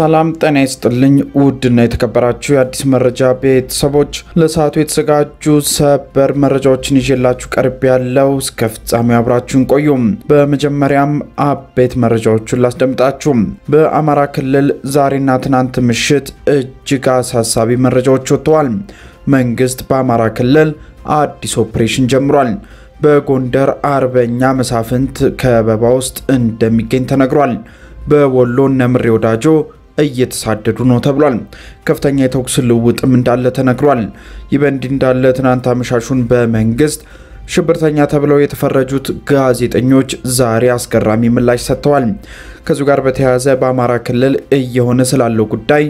ሰላም ጤና ይስጥልኝ። ውድና የተከበራችሁ የአዲስ መረጃ ቤተሰቦች ለሰዓቱ የተዘጋጁ ሰበር መረጃዎችን ይዤላችሁ ቀርብ ያለው እስከ ፍጻሜው አብራችሁን ቆዩም። በመጀመሪያም አበይት መረጃዎቹን ላስደምጣችሁ። በአማራ ክልል ዛሬና ትናንት ምሽት እጅግ አሳሳቢ መረጃዎች ወጥተዋል። መንግስት በአማራ ክልል አዲስ ኦፕሬሽን ጀምሯል። በጎንደር አርበኛ መሳፍንት ከበባ ውስጥ እንደሚገኝ ተነግሯል። በወሎ ነምሬ ወዳጆ እየተሳደዱ ነው ተብሏል። ከፍተኛ የተኩስ ልውውጥም እንዳለ ተነግሯል። ይህ በእንዲህ እንዳለ ትናንት አመሻሹን በመንግስት ሽብርተኛ ተብለው የተፈረጁት ጋዜጠኞች ዛሬ አስገራሚ ምላሽ ሰጥተዋል። ከዚሁ ጋር በተያያዘ በአማራ ክልል እየሆነ ስላለው ጉዳይ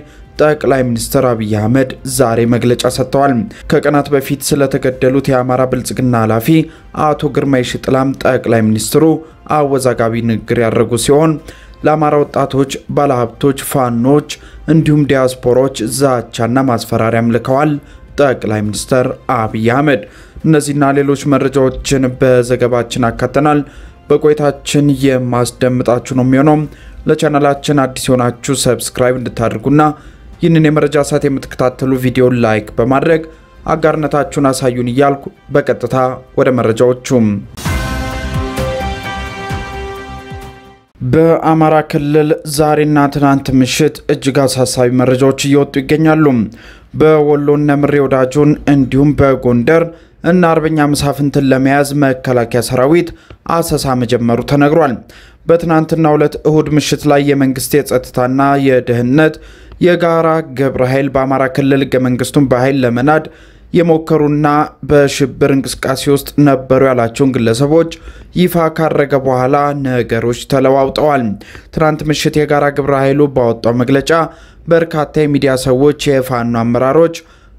ጠቅላይ ሚኒስትር አብይ አህመድ ዛሬ መግለጫ ሰጥተዋል። ከቀናት በፊት ስለተገደሉት የአማራ ብልጽግና ኃላፊ አቶ ግርማ ሽጥላም ጠቅላይ ሚኒስትሩ አወዛጋቢ ንግግር ያደረጉ ሲሆን ለአማራ ወጣቶች፣ ባለሀብቶች፣ ፋኖች እንዲሁም ዲያስፖሮች ዛቻና ማስፈራሪያም ልከዋል ጠቅላይ ሚኒስትር አብይ አህመድ። እነዚህና ሌሎች መረጃዎችን በዘገባችን አካተናል። በቆይታችን የማስደምጣችሁ ነው የሚሆነው። ለቻናላችን አዲስ የሆናችሁ ሰብስክራይብ እንድታደርጉና ይህንን የመረጃ ሰዓት የምትከታተሉ ቪዲዮን ላይክ በማድረግ አጋርነታችሁን አሳዩን እያልኩ በቀጥታ ወደ መረጃዎቹም በአማራ ክልል ዛሬና ትናንት ምሽት እጅግ አሳሳቢ መረጃዎች እየወጡ ይገኛሉ። በወሎ ነምሬ ወዳጁን እንዲሁም በጎንደር እና አርበኛ መሳፍንትን ለመያዝ መከላከያ ሰራዊት አሰሳ መጀመሩ ተነግሯል። በትናንትናው ዕለት እሁድ ምሽት ላይ የመንግስት የጸጥታና የደህንነት የጋራ ግብረ ኃይል በአማራ ክልል ህገ መንግስቱን በኃይል ለመናድ የሞከሩና በሽብር እንቅስቃሴ ውስጥ ነበሩ ያላቸውን ግለሰቦች ይፋ ካረገ በኋላ ነገሮች ተለዋውጠዋል። ትናንት ምሽት የጋራ ግብረ ኃይሉ ባወጣው መግለጫ በርካታ የሚዲያ ሰዎች፣ የፋኖ አመራሮች፣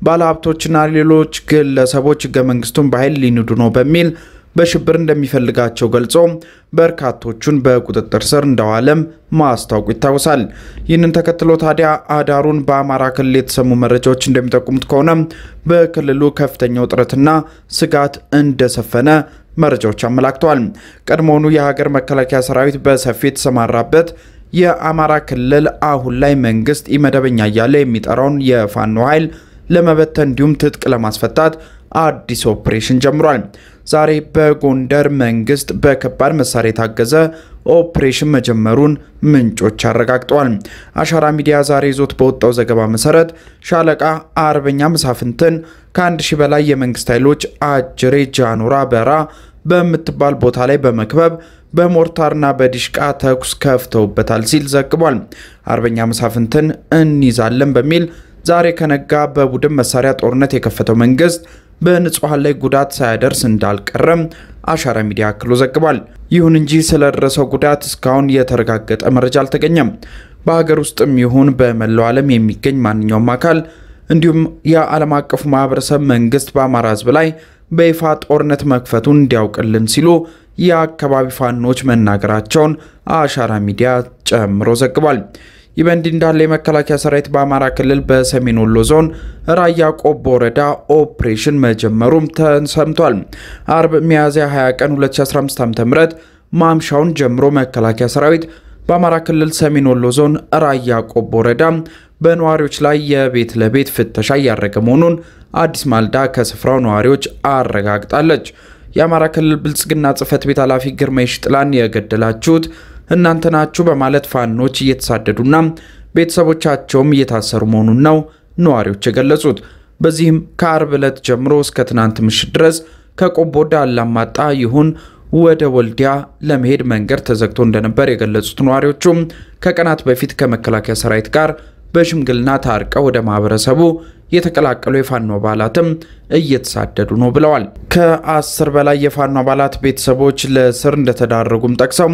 ባለሀብቶችና ሌሎች ግለሰቦች ህገ መንግስቱን በኃይል ሊንዱ ነው በሚል በሽብር እንደሚፈልጋቸው ገልጾ በርካቶቹን በቁጥጥር ስር እንደዋለም ማስታወቁ ይታወሳል። ይህንን ተከትሎ ታዲያ አዳሩን በአማራ ክልል የተሰሙ መረጃዎች እንደሚጠቁሙት ከሆነ በክልሉ ከፍተኛ ውጥረትና ስጋት እንደሰፈነ መረጃዎች አመላክተዋል። ቀድሞውኑ የሀገር መከላከያ ሰራዊት በሰፊ የተሰማራበት የአማራ ክልል አሁን ላይ መንግስት ኢመደበኛ እያለ የሚጠራውን የፋኖ ኃይል ለመበተን እንዲሁም ትጥቅ ለማስፈታት አዲስ ኦፕሬሽን ጀምሯል። ዛሬ በጎንደር መንግስት በከባድ መሳሪያ የታገዘ ኦፕሬሽን መጀመሩን ምንጮች አረጋግጠዋል። አሻራ ሚዲያ ዛሬ ይዞት በወጣው ዘገባ መሰረት ሻለቃ አርበኛ መሳፍንትን ከአንድ ሺህ በላይ የመንግስት ኃይሎች አጅሬ ጃኑራ በራ በምትባል ቦታ ላይ በመክበብ በሞርታርና በዲሽቃ ተኩስ ከፍተውበታል ሲል ዘግቧል። አርበኛ መሳፍንትን እንይዛለን በሚል ዛሬ ከነጋ በቡድን መሳሪያ ጦርነት የከፈተው መንግስት በንጹሐን ላይ ጉዳት ሳያደርስ እንዳልቀረም አሻራ ሚዲያ አክሎ ዘግቧል። ይሁን እንጂ ስለደረሰው ጉዳት እስካሁን የተረጋገጠ መረጃ አልተገኘም። በሀገር ውስጥም ይሁን በመላው ዓለም የሚገኝ ማንኛውም አካል እንዲሁም የዓለም አቀፉ ማህበረሰብ መንግስት በአማራ ህዝብ ላይ በይፋ ጦርነት መክፈቱን እንዲያውቅልን ሲሉ የአካባቢ ፋኖች መናገራቸውን አሻራ ሚዲያ ጨምሮ ዘግቧል። ይህ በእንዲህ እንዳለ የመከላከያ ሰራዊት በአማራ ክልል በሰሜን ወሎ ዞን ራያ ቆቦ ወረዳ ኦፕሬሽን መጀመሩም ተሰምቷል። አርብ ሚያዝያ 20 ቀን 2015 ዓ.ም ማምሻውን ጀምሮ መከላከያ ሰራዊት በአማራ ክልል ሰሜን ወሎ ዞን ራያ ቆቦ ወረዳ በነዋሪዎች ላይ የቤት ለቤት ፍተሻ እያደረገ መሆኑን አዲስ ማልዳ ከስፍራው ነዋሪዎች አረጋግጣለች። የአማራ ክልል ብልጽግና ጽህፈት ቤት ኃላፊ ግርማ ይሽጥላን የገደላችሁት እናንተ ናችሁ በማለት ፋኖች እየተሳደዱና ቤተሰቦቻቸውም እየታሰሩ መሆኑን ነው ነዋሪዎች የገለጹት። በዚህም ከአርብ ዕለት ጀምሮ እስከ ትናንት ምሽት ድረስ ከቆቦ ወደ አላማጣ ይሁን ወደ ወልዲያ ለመሄድ መንገድ ተዘግቶ እንደነበር የገለጹት ነዋሪዎቹም ከቀናት በፊት ከመከላከያ ሰራዊት ጋር በሽምግልና ታርቀው ወደ ማህበረሰቡ የተቀላቀሉ የፋኖ አባላትም እየተሳደዱ ነው ብለዋል። ከአስር በላይ የፋኖ አባላት ቤተሰቦች ለእስር እንደተዳረጉም ጠቅሰው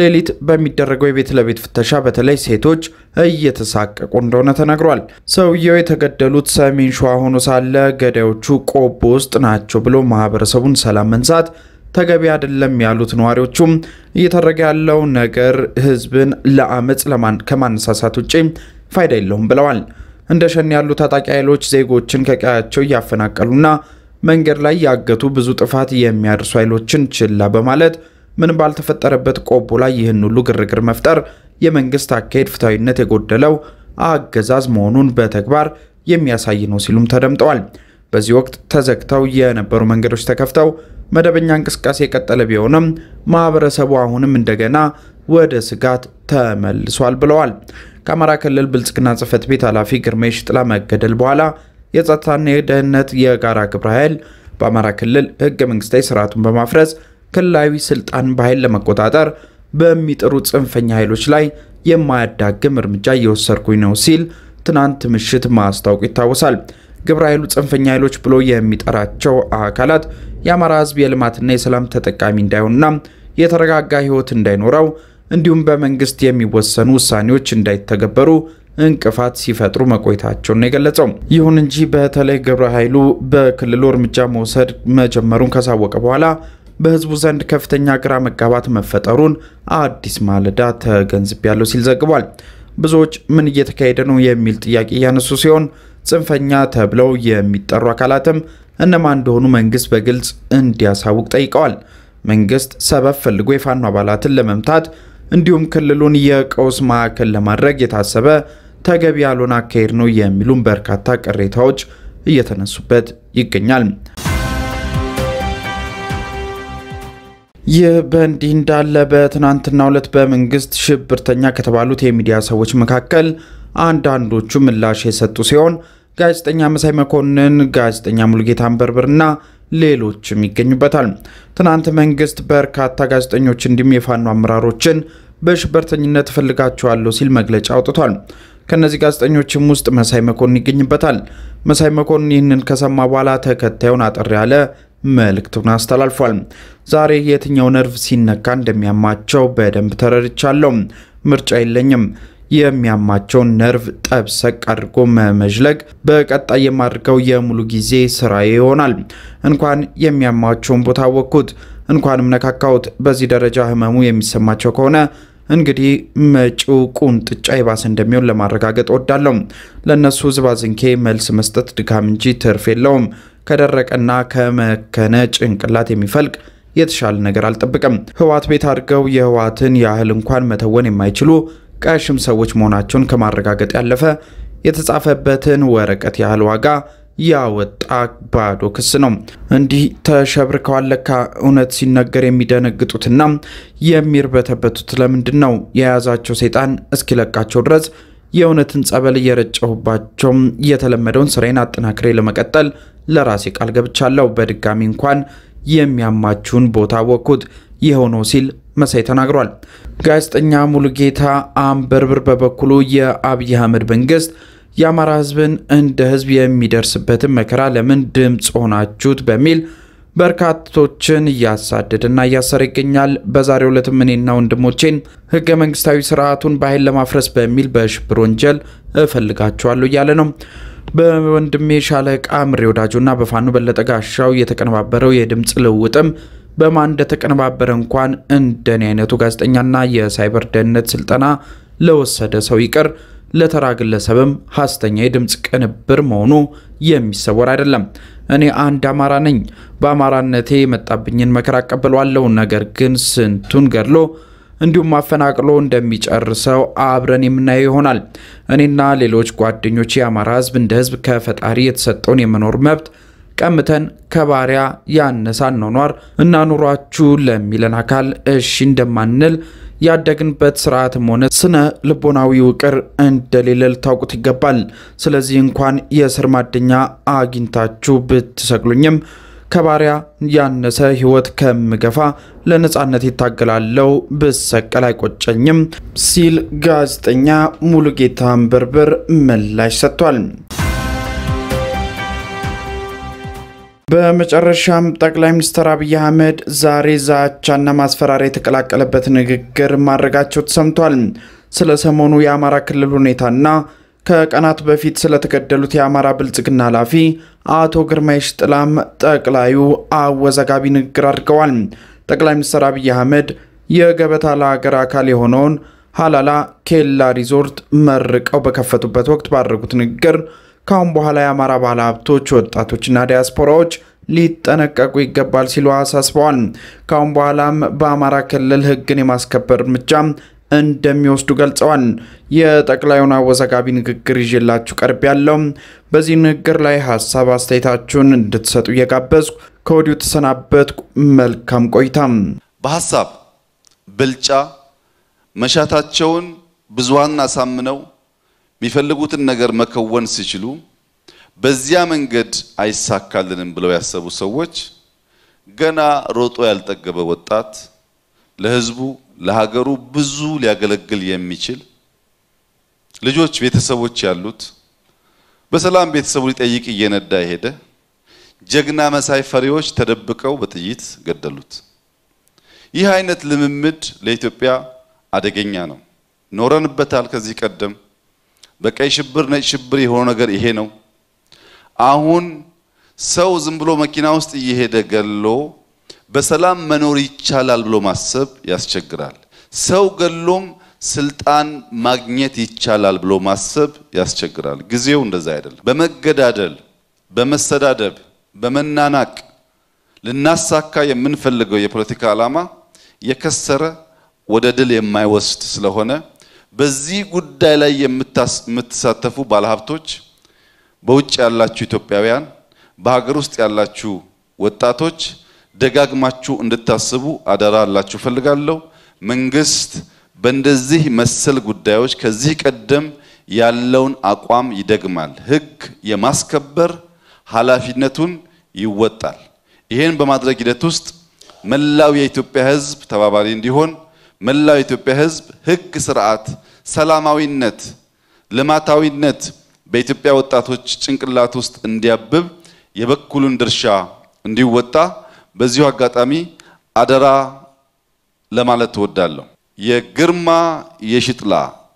ሌሊት በሚደረገው የቤት ለቤት ፍተሻ በተለይ ሴቶች እየተሳቀቁ እንደሆነ ተነግሯል። ሰውየው የተገደሉት ሰሜን ሸዋ ሆኖ ሳለ ገዳዮቹ ቆቦ ውስጥ ናቸው ብሎ ማህበረሰቡን ሰላም መንሳት ተገቢ አይደለም ያሉት ነዋሪዎቹም እየተደረገ ያለው ነገር ህዝብን ለአመፅ ከማነሳሳት ውጭ ፋይዳ የለውም ብለዋል። እንደ ሸኔ ያሉ ታጣቂ ኃይሎች ዜጎችን ከቀያቸው እያፈናቀሉና መንገድ ላይ ያገቱ ብዙ ጥፋት የሚያደርሱ ኃይሎችን ችላ በማለት ምን ባልተፈጠረበት ቆቦ ላይ ይህን ሁሉ ግርግር መፍጠር የመንግስት አካሄድ ፍትሐዊነት የጎደለው አገዛዝ መሆኑን በተግባር የሚያሳይ ነው ሲሉም ተደምጠዋል። በዚህ ወቅት ተዘግተው የነበሩ መንገዶች ተከፍተው መደበኛ እንቅስቃሴ የቀጠለ ቢሆንም ማህበረሰቡ አሁንም እንደገና ወደ ስጋት ተመልሷል ብለዋል። ከአማራ ክልል ብልጽግና ጽህፈት ቤት ኃላፊ ግርሜ ሽጥላ መገደል በኋላ የጸጥታና የደህንነት የጋራ ግብረ ኃይል በአማራ ክልል ህገ መንግስታዊ ስርዓቱን በማፍረስ ክልላዊ ስልጣን በኃይል ለመቆጣጠር በሚጥሩ ጽንፈኛ ኃይሎች ላይ የማያዳግም እርምጃ እየወሰድኩኝ ነው ሲል ትናንት ምሽት ማስታወቁ ይታወሳል። ግብረ ኃይሉ ጽንፈኛ ኃይሎች ብሎ የሚጠራቸው አካላት የአማራ ህዝብ የልማትና የሰላም ተጠቃሚ እንዳይሆንና የተረጋጋ ህይወት እንዳይኖረው እንዲሁም በመንግስት የሚወሰኑ ውሳኔዎች እንዳይተገበሩ እንቅፋት ሲፈጥሩ መቆየታቸውን የገለጸው። ይሁን እንጂ በተለይ ገብረ ኃይሉ በክልሉ እርምጃ መውሰድ መጀመሩን ካሳወቀ በኋላ በህዝቡ ዘንድ ከፍተኛ ግራ መጋባት መፈጠሩን አዲስ ማለዳ ተገንዝቤያለሁ ሲል ዘግቧል። ብዙዎች ምን እየተካሄደ ነው የሚል ጥያቄ እያነሱ ሲሆን ጽንፈኛ ተብለው የሚጠሩ አካላትም እነማን እንደሆኑ መንግስት በግልጽ እንዲያሳውቅ ጠይቀዋል። መንግስት ሰበብ ፈልጎ የፋኖ አባላትን ለመምታት እንዲሁም ክልሉን የቀውስ ማዕከል ለማድረግ የታሰበ ተገቢ ያልሆነ አካሄድ ነው የሚሉም በርካታ ቅሬታዎች እየተነሱበት ይገኛል። ይህ በእንዲህ እንዳለ በትናንትናው ዕለት በመንግስት ሽብርተኛ ከተባሉት የሚዲያ ሰዎች መካከል አንዳንዶቹ ምላሽ የሰጡ ሲሆን ጋዜጠኛ መሳይ መኮንን፣ ጋዜጠኛ ሙልጌታ አንበርብርና ሌሎችም ይገኙበታል። ትናንት መንግስት በርካታ ጋዜጠኞች እንዲሁም የፋኖ አመራሮችን በሽበርተኝነት እፈልጋቸዋለሁ ሲል መግለጫ አውጥቷል። ከእነዚህ ጋዜጠኞችም ውስጥ መሳይ መኮንን ይገኝበታል። መሳይ መኮንን ይህንን ከሰማ በኋላ ተከታዩን አጠር ያለ መልእክቱን አስተላልፏል። ዛሬ የትኛው ነርቭ ሲነካ እንደሚያማቸው በደንብ ተረድቻለሁ። ምርጫ የለኝም። የሚያማቸውን ነርቭ ጠብሰቅ አድርጎ መመዥለግ በቀጣይ የማድርገው የሙሉ ጊዜ ስራዬ ይሆናል። እንኳን የሚያማቸውን ቦታ ወኩት እንኳንም ነካካሁት። በዚህ ደረጃ ህመሙ የሚሰማቸው ከሆነ እንግዲህ መጪው ቁንጥጫ ይባስ እንደሚሆን ለማረጋገጥ ወዳለሁ። ለእነሱ ዝባዝንኬ መልስ መስጠት ድካም እንጂ ትርፍ የለውም። ከደረቀና ከመከነ ጭንቅላት የሚፈልቅ የተሻለ ነገር አልጠብቅም። ህዋት ቤት አድርገው የህዋትን ያህል እንኳን መተወን የማይችሉ ቀሽም ሰዎች መሆናቸውን ከማረጋገጥ ያለፈ የተጻፈበትን ወረቀት ያህል ዋጋ ያወጣ ባዶ ክስ ነው። እንዲህ ተሸብርከዋል ለካ እውነት ሲነገር የሚደነግጡትና የሚርበተበቱት ለምንድን ነው? የያዛቸው ሰይጣን እስኪለቃቸው ድረስ የእውነትን ጸበል እየረጨሁባቸው የተለመደውን ስራዬን አጠናክሬ ለመቀጠል ለራሴ ቃል ገብቻለሁ። በድጋሚ እንኳን የሚያማችሁን ቦታ ወኩት የሆነው ሲል መሳይ ተናግሯል። ጋዜጠኛ ሙሉጌታ አምበርብር በበኩሉ የአብይ አህመድ መንግስት የአማራ ህዝብን እንደ ህዝብ የሚደርስበትን መከራ ለምን ድምፅ ሆናችሁት በሚል በርካቶችን እያሳደደና እያሰረ ይገኛል። በዛሬው ዕለትም እኔና ወንድሞቼን ህገ መንግስታዊ ስርዓቱን በኃይል ለማፍረስ በሚል በሽብር ወንጀል እፈልጋቸዋለሁ እያለ ነው። በወንድሜ ሻለቃ ምሬ ወዳጁና በፋኖ በለጠ ጋሻው የተቀነባበረው የድምፅ ልውውጥም በማን እንደተቀነባበረ እንኳን እንደኔ አይነቱ ጋዜጠኛና የሳይበር ደህንነት ስልጠና ለወሰደ ሰው ይቅር ለተራ ግለሰብም ሐሰተኛ የድምፅ ቅንብር መሆኑ የሚሰወር አይደለም። እኔ አንድ አማራ ነኝ። በአማራነቴ የመጣብኝን መከራ አቀብለዋለሁ። ነገር ግን ስንቱን ገድሎ እንዲሁም አፈናቅሎ እንደሚጨርሰው አብረን የምናየው ይሆናል። እኔና ሌሎች ጓደኞች የአማራ ሕዝብ እንደ ሕዝብ ከፈጣሪ የተሰጠውን የመኖር መብት ቀምተን ከባሪያ ያነሰ እና እናኑሯችሁ ለሚለን አካል እሺ እንደማንል ያደግንበት ስርዓትም ሆነ ስነ ልቦናዊ ውቅር እንደሌለ ልታውቁት ይገባል። ስለዚህ እንኳን የእስር ማደኛ አግኝታችሁ ብትሰቅሉኝም ከባሪያ ያነሰ ህይወት ከምገፋ ለነፃነት ይታገላለው ብሰቀል አይቆጨኝም ሲል ጋዜጠኛ ሙሉጌታ አንበርብር ምላሽ ሰጥቷል። በመጨረሻም ጠቅላይ ሚኒስትር አብይ አህመድ ዛሬ ዛቻና ማስፈራሪያ የተቀላቀለበት ንግግር ማድረጋቸው ተሰምቷል። ስለ ሰሞኑ የአማራ ክልል ሁኔታና ከቀናት በፊት ስለተገደሉት የአማራ ብልጽግና ኃላፊ አቶ ግርማ ይሽጥላም ጠቅላዩ አወዛጋቢ ንግግር አድርገዋል። ጠቅላይ ሚኒስትር አብይ አህመድ የገበታ ለሀገር አካል የሆነውን ሀላላ ኬላ ሪዞርት መርቀው በከፈቱበት ወቅት ባደረጉት ንግግር ከአሁን በኋላ የአማራ ባለሀብቶች፣ ወጣቶችና ዲያስፖራዎች ሊጠነቀቁ ይገባል ሲሉ አሳስበዋል። ካሁን በኋላም በአማራ ክልል ህግን የማስከበር እርምጃ እንደሚወስዱ ገልጸዋል። የጠቅላዩን አወዛጋቢ ንግግር ይዤላችሁ ቀርብ ያለው በዚህ ንግግር ላይ ሀሳብ አስተያየታችሁን እንድትሰጡ እየጋበዝኩ ከወዲሁ ተሰናበት። መልካም ቆይታ። በሀሳብ ብልጫ መሻታቸውን ብዙሀን አሳምነው የሚፈልጉትን ነገር መከወን ሲችሉ በዚያ መንገድ አይሳካልንም ብለው ያሰቡ ሰዎች ገና ሮጦ ያልጠገበ ወጣት ለህዝቡ ለሀገሩ ብዙ ሊያገለግል የሚችል ልጆች፣ ቤተሰቦች ያሉት በሰላም ቤተሰቡ ሊጠይቅ እየነዳ ሄደ ጀግና መሳይ ፈሪዎች ተደብቀው በጥይት ገደሉት። ይህ አይነት ልምምድ ለኢትዮጵያ አደገኛ ነው። ኖረንበታል ከዚህ ቀደም በቀይ ሽብር ነጭ ሽብር የሆነ ነገር ይሄ ነው። አሁን ሰው ዝም ብሎ መኪና ውስጥ እየሄደ ገሎ በሰላም መኖር ይቻላል ብሎ ማሰብ ያስቸግራል። ሰው ገሎም ስልጣን ማግኘት ይቻላል ብሎ ማሰብ ያስቸግራል። ጊዜው እንደዛ አይደለም። በመገዳደል፣ በመሰዳደብ፣ በመናናቅ ልናሳካ የምንፈልገው የፖለቲካ ዓላማ የከሰረ ወደ ድል የማይወስድ ስለሆነ በዚህ ጉዳይ ላይ የምትሳተፉ ባለሀብቶች፣ በውጭ ያላችሁ ኢትዮጵያውያን፣ በሀገር ውስጥ ያላችሁ ወጣቶች ደጋግማችሁ እንድታስቡ አደራ አላችሁ ፈልጋለሁ። መንግስት በእንደዚህ መሰል ጉዳዮች ከዚህ ቀደም ያለውን አቋም ይደግማል። ህግ የማስከበር ኃላፊነቱን ይወጣል። ይህን በማድረግ ሂደት ውስጥ መላው የኢትዮጵያ ህዝብ ተባባሪ እንዲሆን መላው የኢትዮጵያ ህዝብ ህግ ስርዓት፣ ሰላማዊነት፣ ልማታዊነት በኢትዮጵያ ወጣቶች ጭንቅላት ውስጥ እንዲያብብ የበኩሉን ድርሻ እንዲወጣ በዚሁ አጋጣሚ አደራ ለማለት ትወዳለሁ የግርማ የሽጥላ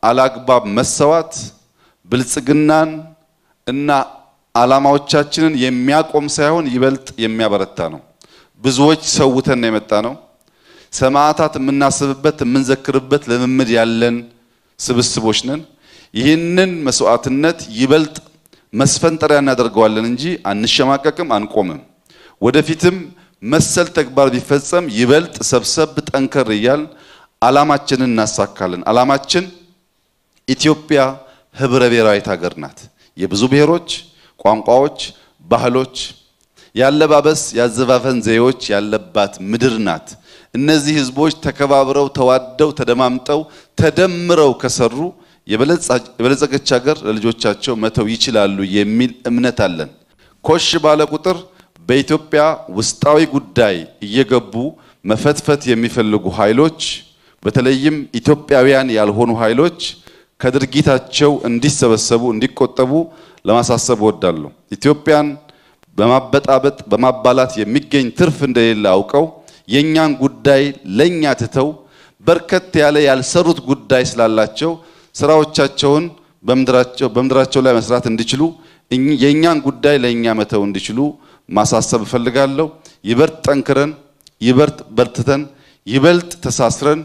አላግባብ መሰዋት ብልጽግናን እና አላማዎቻችንን የሚያቆም ሳይሆን ይበልጥ የሚያበረታ ነው። ብዙዎች ሰውተን ነው የመጣ ነው። ሰማዕታት የምናስብበት የምንዘክርበት ልምምድ ያለን ስብስቦች ነን። ይህንን መስዋዕትነት ይበልጥ መስፈንጠሪያ እናደርገዋለን እንጂ አንሸማቀቅም፣ አንቆምም። ወደፊትም መሰል ተግባር ቢፈጸም ይበልጥ ሰብሰብ ጠንከር እያል አላማችንን እናሳካለን። አላማችን ኢትዮጵያ ህብረ ብሔራዊት ሀገር ናት። የብዙ ብሔሮች፣ ቋንቋዎች፣ ባህሎች፣ ያለባበስ፣ ያዘፋፈን ዘዬዎች ያለባት ምድር ናት። እነዚህ ህዝቦች ተከባብረው ተዋደው ተደማምጠው ተደምረው ከሰሩ የበለጸገች ሀገር ለልጆቻቸው መተው ይችላሉ የሚል እምነት አለን። ኮሽ ባለ ቁጥር በኢትዮጵያ ውስጣዊ ጉዳይ እየገቡ መፈትፈት የሚፈልጉ ኃይሎች በተለይም ኢትዮጵያውያን ያልሆኑ ኃይሎች ከድርጊታቸው እንዲሰበሰቡ፣ እንዲቆጠቡ ለማሳሰብ እወዳለሁ። ኢትዮጵያን በማበጣበጥ በማባላት የሚገኝ ትርፍ እንደሌለ አውቀው የእኛን ጉዳይ ለእኛ ትተው በርከት ያለ ያልሰሩት ጉዳይ ስላላቸው ስራዎቻቸውን በምድራቸው ላይ መስራት እንዲችሉ የእኛን ጉዳይ ለእኛ መተው እንዲችሉ ማሳሰብ እፈልጋለሁ። ይበልጥ ጠንክረን፣ ይበልጥ በርትተን፣ ይበልጥ ተሳስረን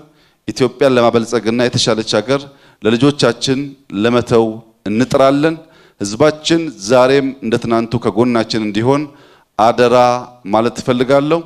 ኢትዮጵያን ለማበልጸግና የተሻለች ሀገር ለልጆቻችን ለመተው እንጥራለን። ህዝባችን ዛሬም እንደ ትናንቱ ከጎናችን እንዲሆን አደራ ማለት እፈልጋለሁ።